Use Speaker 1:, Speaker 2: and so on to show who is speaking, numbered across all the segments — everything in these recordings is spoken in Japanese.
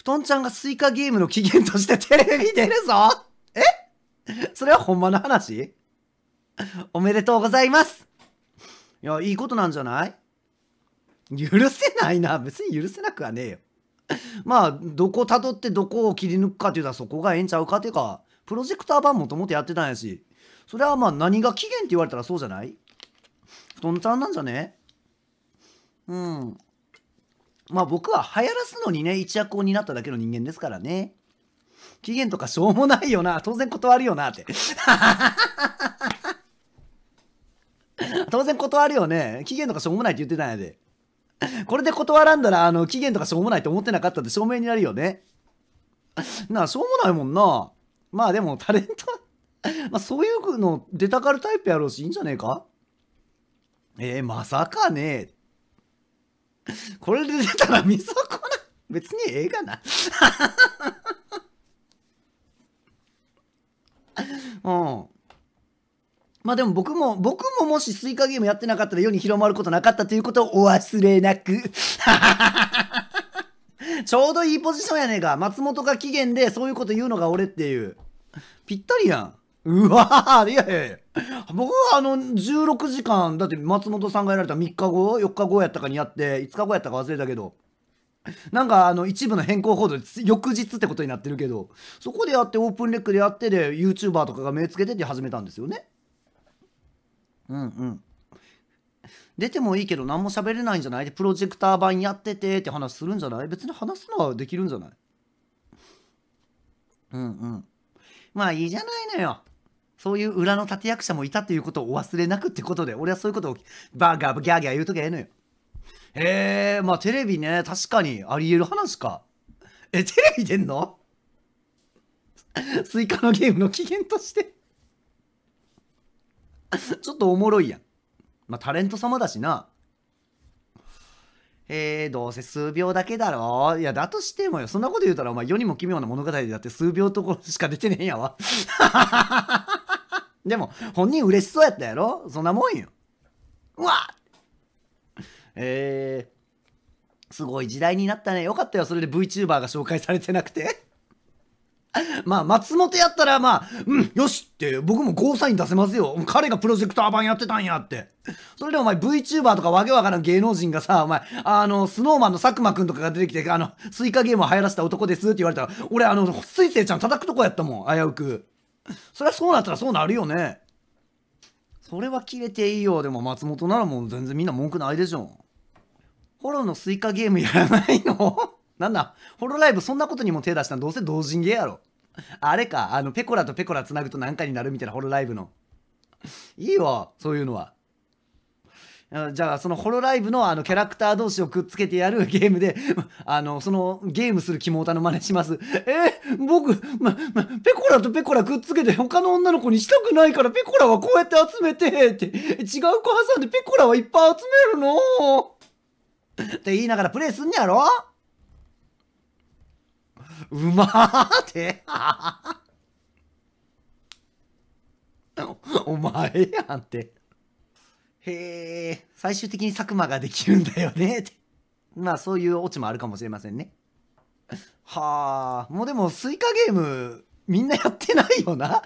Speaker 1: 布団ちゃんがスイカゲームの起源としてテレビ出るぞえそれはほんまの話おめでとうございますいや、いいことなんじゃない許せないな。別に許せなくはねえよ。まあ、どこ辿ってどこを切り抜くかっていうのはそこがええんちゃうかっていうか、プロジェクター版もともとやってたんやし、それはまあ何が起源って言われたらそうじゃない布団ちゃんなんじゃねうん。まあ僕は流行らすのにね、一役を担っただけの人間ですからね。期限とかしょうもないよな。当然断るよなって。当然断るよね。期限とかしょうもないって言ってたんやで。これで断らんだら、あの、期限とかしょうもないと思ってなかったって証明になるよね。なあ、しょうもないもんな。まあでも、タレントまあそういうの出たがるタイプやろうし、いいんじゃねえかえー、まさかね これで出たら見損な。別にええがな。うん。まあでも僕も、僕ももしスイカゲームやってなかったら世に広まることなかったということをお忘れなく。ちょうどいいポジションやねえか。松本が期限でそういうこと言うのが俺っていう。ぴったりやん。うわいやいやいや僕はあの16時間だって松本さんがやられた3日後4日後やったかにやって5日後やったか忘れたけどなんかあの一部の変更報道で翌日ってことになってるけどそこでやってオープンレックでやってで YouTuber とかが目つけてって始めたんですよねうんうん出てもいいけど何も喋れないんじゃないでプロジェクター版やっててって話するんじゃない別に話すのはできるんじゃないうんうんまあいいじゃないのよそういう裏の立役者もいたということをお忘れなくってことで、俺はそういうことをバーガーギャーギャー言うときゃええのよ。へえ、まあテレビね、確かにあり得る話か。え、テレビ出んの スイカのゲームの機嫌として ちょっとおもろいやん。まあタレント様だしな。えー、どうせ数秒だけだろいや、だとしてもよ。そんなこと言うたら、お前、世にも奇妙な物語でだって数秒ところしか出てねえんやわ。でも、本人嬉しそうやったやろそんなもんよ。うわえー、すごい時代になったね。よかったよ。それで VTuber が紹介されてなくて。まあ、松本やったら、まあ、うん、よしって、僕もゴーサイン出せますよ。彼がプロジェクター版やってたんやって。それでお前 VTuber とかわけわからん芸能人がさ、お前、あの、スノーマンの佐久間くんとかが出てきて、あの、スイカゲームを流行らせた男ですって言われたら、俺、あの、水星ちゃん叩くとこやったもん、危うく。そりゃそうなったらそうなるよねそれは切れていいよでも松本ならもう全然みんな文句ないでしょホロのスイカゲームやらないの なんだホロライブそんなことにも手出したのどうせ同人芸やろあれかあのペコラとペコラつなぐと何かになるみたいなホロライブのいいわそういうのはじゃあそのホロライブのあのキャラクター同士をくっつけてやるゲームで、あの、そのゲームするキモオタの真似します。えー、僕、ま、ま、ペコラとペコラくっつけて他の女の子にしたくないからペコラはこうやって集めて、って違う子挟んでペコラはいっぱい集めるのって言いながらプレイすんねやろうまーって お前やんってへえ、最終的に佐久間ができるんだよね。って。まあそういうオチもあるかもしれませんね。はあ、もうでもスイカゲームみんなやってないよな。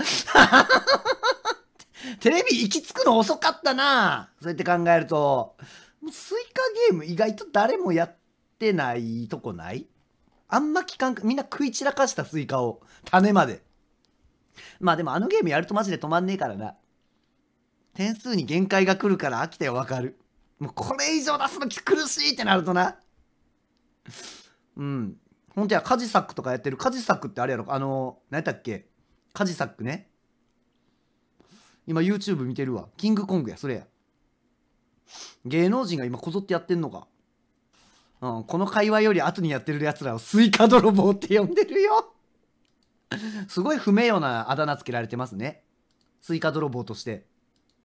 Speaker 1: テレビ行き着くの遅かったな。そうやって考えると。スイカゲーム意外と誰もやってないとこないあんま期かみんな食い散らかしたスイカを、種まで。まあでもあのゲームやるとマジで止まんねえからな。点数に限界が来るから飽きてわかる。もうこれ以上出すの苦しいってなるとな。うん。ほんとや、カジサックとかやってる。カジサックってあれやろあのー、何やったっけカジサックね。今 YouTube 見てるわ。キングコングや、それや。芸能人が今こぞってやってんのか。うん、この会話より後にやってる奴らをスイカ泥棒って呼んでるよすごい不名誉なあだ名つけられてますね。スイカ泥棒として。